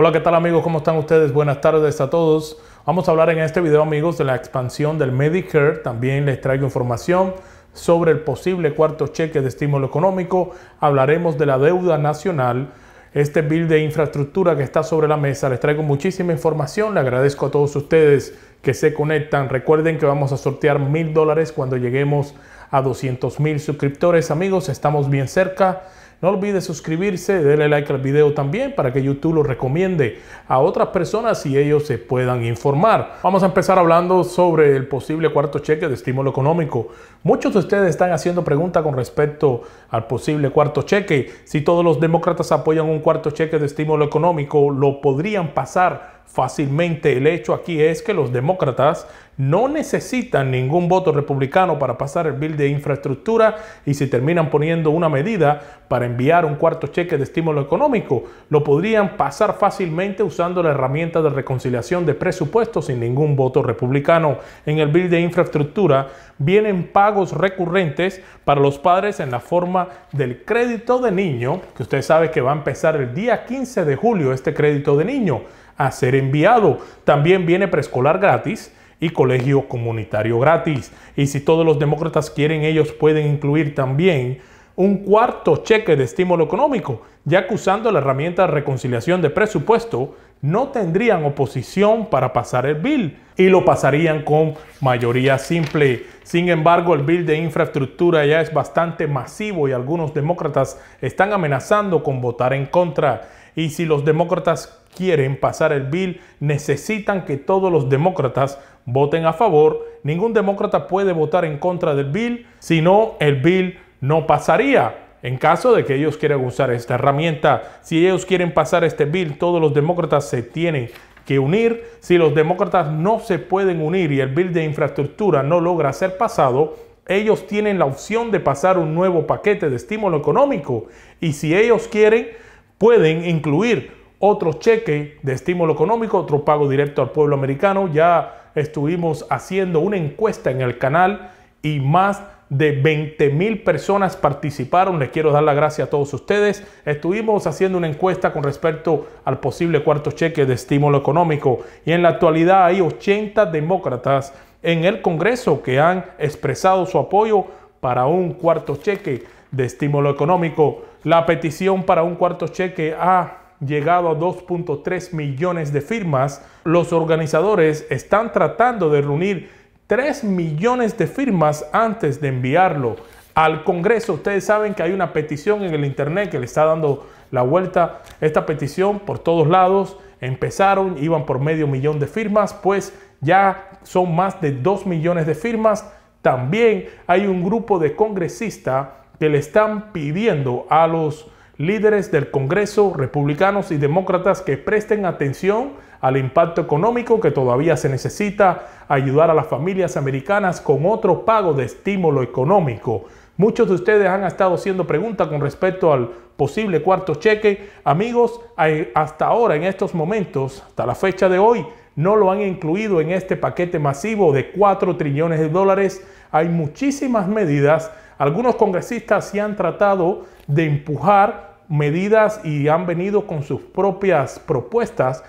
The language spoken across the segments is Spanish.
Hola, ¿qué tal amigos? ¿Cómo están ustedes? Buenas tardes a todos. Vamos a hablar en este video amigos de la expansión del Medicare. También les traigo información sobre el posible cuarto cheque de estímulo económico. Hablaremos de la deuda nacional. Este bill de infraestructura que está sobre la mesa. Les traigo muchísima información. Le agradezco a todos ustedes que se conectan. Recuerden que vamos a sortear mil dólares cuando lleguemos a 200 mil suscriptores. Amigos, estamos bien cerca. No olvide suscribirse, darle like al video también para que YouTube lo recomiende a otras personas y ellos se puedan informar. Vamos a empezar hablando sobre el posible cuarto cheque de estímulo económico. Muchos de ustedes están haciendo preguntas con respecto al posible cuarto cheque. Si todos los demócratas apoyan un cuarto cheque de estímulo económico, lo podrían pasar fácilmente. El hecho aquí es que los demócratas no necesitan ningún voto republicano para pasar el bill de infraestructura y si terminan poniendo una medida para enviar un cuarto cheque de estímulo económico, lo podrían pasar fácilmente usando la herramienta de reconciliación de presupuestos sin ningún voto republicano. En el bill de infraestructura vienen pagos recurrentes para los padres en la forma del crédito de niño, que usted sabe que va a empezar el día 15 de julio este crédito de niño a ser enviado. También viene preescolar gratis y colegio comunitario gratis. Y si todos los demócratas quieren, ellos pueden incluir también un cuarto cheque de estímulo económico, ya que usando la herramienta de reconciliación de presupuesto, no tendrían oposición para pasar el bill y lo pasarían con mayoría simple. Sin embargo, el bill de infraestructura ya es bastante masivo y algunos demócratas están amenazando con votar en contra. Y si los demócratas quieren pasar el bill, necesitan que todos los demócratas voten a favor. Ningún demócrata puede votar en contra del bill, si no, el bill no pasaría. En caso de que ellos quieran usar esta herramienta, si ellos quieren pasar este bill, todos los demócratas se tienen que unir. Si los demócratas no se pueden unir y el bill de infraestructura no logra ser pasado, ellos tienen la opción de pasar un nuevo paquete de estímulo económico. Y si ellos quieren, pueden incluir otro cheque de estímulo económico, otro pago directo al pueblo americano. Ya estuvimos haciendo una encuesta en el canal y más de 20 mil personas participaron. Les quiero dar la gracia a todos ustedes. Estuvimos haciendo una encuesta con respecto al posible cuarto cheque de estímulo económico y en la actualidad hay 80 demócratas en el Congreso que han expresado su apoyo para un cuarto cheque de estímulo económico. La petición para un cuarto cheque ha llegado a 2.3 millones de firmas, los organizadores están tratando de reunir 3 millones de firmas antes de enviarlo al Congreso. Ustedes saben que hay una petición en el Internet que le está dando la vuelta esta petición por todos lados. Empezaron, iban por medio millón de firmas, pues ya son más de 2 millones de firmas. También hay un grupo de congresistas que le están pidiendo a los líderes del Congreso, republicanos y demócratas que presten atención al impacto económico que todavía se necesita, ayudar a las familias americanas con otro pago de estímulo económico. Muchos de ustedes han estado haciendo preguntas con respecto al posible cuarto cheque. Amigos, hasta ahora, en estos momentos, hasta la fecha de hoy, no lo han incluido en este paquete masivo de 4 trillones de dólares. Hay muchísimas medidas. Algunos congresistas se han tratado de empujar medidas y han venido con sus propias propuestas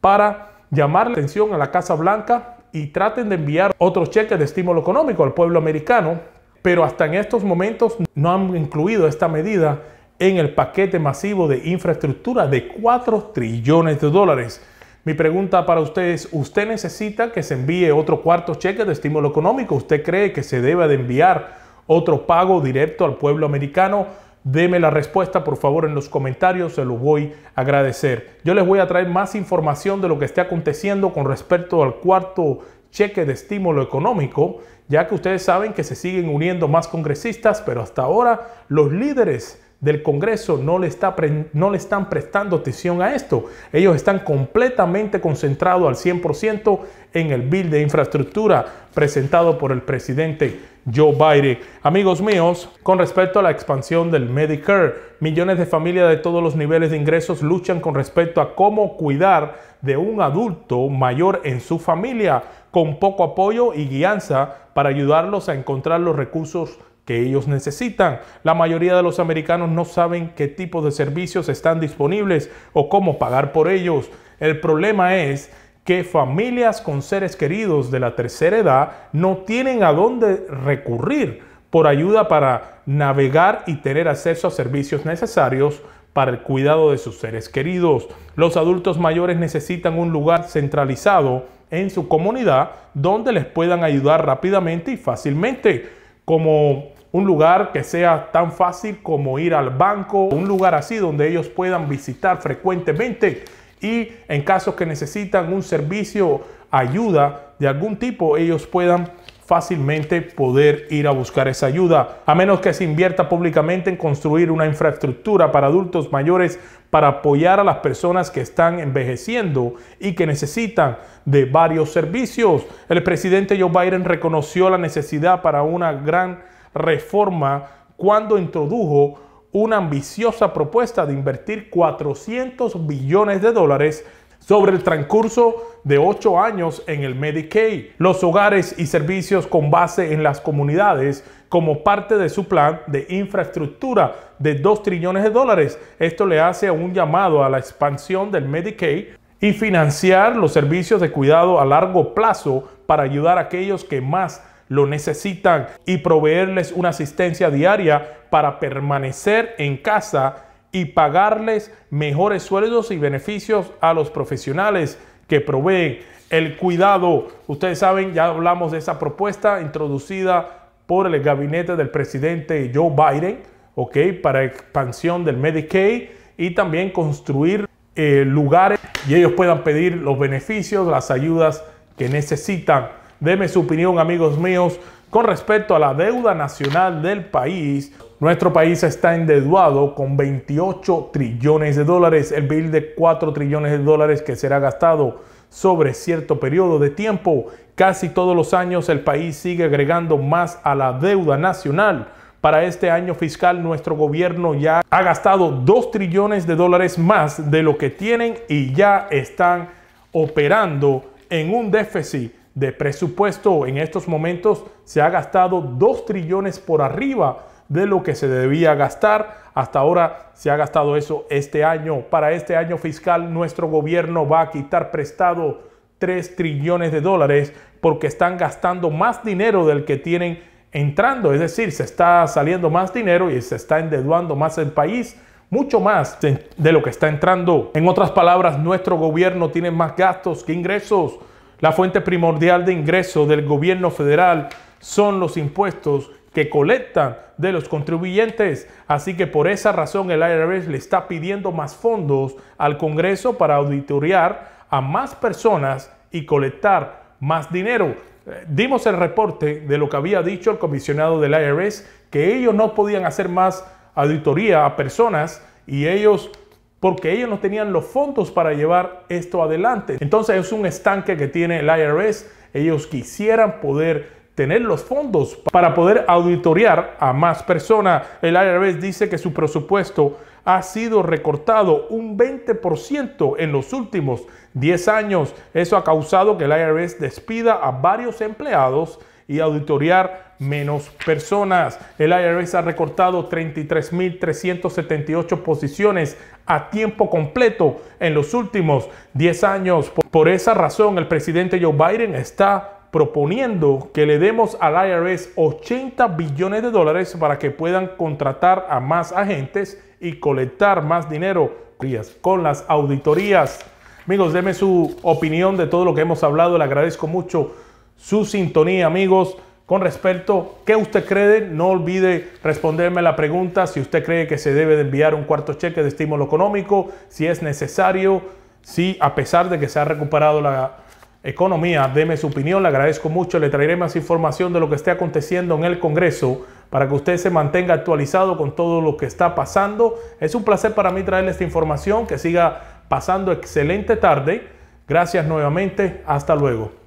para llamar la atención a la Casa Blanca y traten de enviar otros cheques de estímulo económico al pueblo americano, pero hasta en estos momentos no han incluido esta medida en el paquete masivo de infraestructura de 4 trillones de dólares. Mi pregunta para ustedes: ¿usted necesita que se envíe otro cuarto cheque de estímulo económico? ¿Usted cree que se debe de enviar otro pago directo al pueblo americano? Deme la respuesta, por favor, en los comentarios, se los voy a agradecer. Yo les voy a traer más información de lo que esté aconteciendo con respecto al cuarto cheque de estímulo económico, ya que ustedes saben que se siguen uniendo más congresistas, pero hasta ahora los líderes del Congreso no le, están prestando atención a esto. Ellos están completamente concentrados al 100% en el bill de infraestructura presentado por el presidente Joe Biden. Amigos míos, con respecto a la expansión del Medicare, millones de familias de todos los niveles de ingresos luchan con respecto a cómo cuidar de un adulto mayor en su familia con poco apoyo y guianza para ayudarlos a encontrar los recursos que ellos necesitan. La mayoría de los americanos no saben qué tipo de servicios están disponibles o cómo pagar por ellos. El problema es que familias con seres queridos de la tercera edad no tienen a dónde recurrir por ayuda para navegar y tener acceso a servicios necesarios para el cuidado de sus seres queridos. Los adultos mayores necesitan un lugar centralizado en su comunidad donde les puedan ayudar rápidamente y fácilmente. Como un lugar que sea tan fácil como ir al banco, un lugar así donde ellos puedan visitar frecuentemente y en caso que necesitan un servicio, ayuda de algún tipo, ellos puedan fácilmente poder ir a buscar esa ayuda, a menos que se invierta públicamente en construir una infraestructura para adultos mayores para apoyar a las personas que están envejeciendo y que necesitan de varios servicios. El presidente Joe Biden reconoció la necesidad para una gran reforma cuando introdujo una ambiciosa propuesta de invertir 400 billones de dólares sobre el transcurso de ocho años en el Medicaid, los hogares y servicios con base en las comunidades como parte de su plan de infraestructura de 2 trillones de dólares. Esto le hace un llamado a la expansión del Medicaid y financiar los servicios de cuidado a largo plazo para ayudar a aquellos que más lo necesitan y proveerles una asistencia diaria para permanecer en casa y pagarles mejores sueldos y beneficios a los profesionales que proveen el cuidado. Ustedes saben, ya hablamos de esa propuesta introducida por el gabinete del presidente Joe Biden, ¿ok? Para expansión del Medicaid y también construir eh, lugares y ellos puedan pedir los beneficios, las ayudas que necesitan. Deme su opinión, amigos míos, con respecto a la deuda nacional del país. Nuestro país está endeudado con 28 trillones de dólares, el bill de 4 trillones de dólares que será gastado sobre cierto periodo de tiempo. Casi todos los años el país sigue agregando más a la deuda nacional. Para este año fiscal nuestro gobierno ya ha gastado 2 trillones de dólares más de lo que tienen y ya están operando en un déficit de presupuesto en estos momentos se ha gastado 2 trillones por arriba de lo que se debía gastar. Hasta ahora se ha gastado eso este año. Para este año fiscal nuestro gobierno va a quitar prestado 3 trillones de dólares porque están gastando más dinero del que tienen entrando. Es decir, se está saliendo más dinero y se está endeudando más el país. Mucho más de lo que está entrando. En otras palabras, nuestro gobierno tiene más gastos que ingresos. La fuente primordial de ingreso del gobierno federal son los impuestos que colectan de los contribuyentes. Así que por esa razón el IRS le está pidiendo más fondos al Congreso para auditoriar a más personas y colectar más dinero. Eh, dimos el reporte de lo que había dicho el comisionado del IRS, que ellos no podían hacer más auditoría a personas y ellos porque ellos no tenían los fondos para llevar esto adelante. Entonces es un estanque que tiene el IRS. Ellos quisieran poder tener los fondos para poder auditoriar a más personas. El IRS dice que su presupuesto ha sido recortado un 20% en los últimos 10 años. Eso ha causado que el IRS despida a varios empleados y auditoriar menos personas. El IRS ha recortado 33.378 posiciones a tiempo completo en los últimos 10 años. Por esa razón, el presidente Joe Biden está proponiendo que le demos al IRS 80 billones de dólares para que puedan contratar a más agentes y colectar más dinero con las auditorías. Amigos, Deme su opinión de todo lo que hemos hablado. Le agradezco mucho su sintonía, amigos. Con respecto, ¿qué usted cree? No olvide responderme la pregunta si usted cree que se debe de enviar un cuarto cheque de estímulo económico, si es necesario, si a pesar de que se ha recuperado la economía, deme su opinión, le agradezco mucho, le traeré más información de lo que esté aconteciendo en el Congreso para que usted se mantenga actualizado con todo lo que está pasando. Es un placer para mí traerle esta información, que siga pasando excelente tarde. Gracias nuevamente, hasta luego.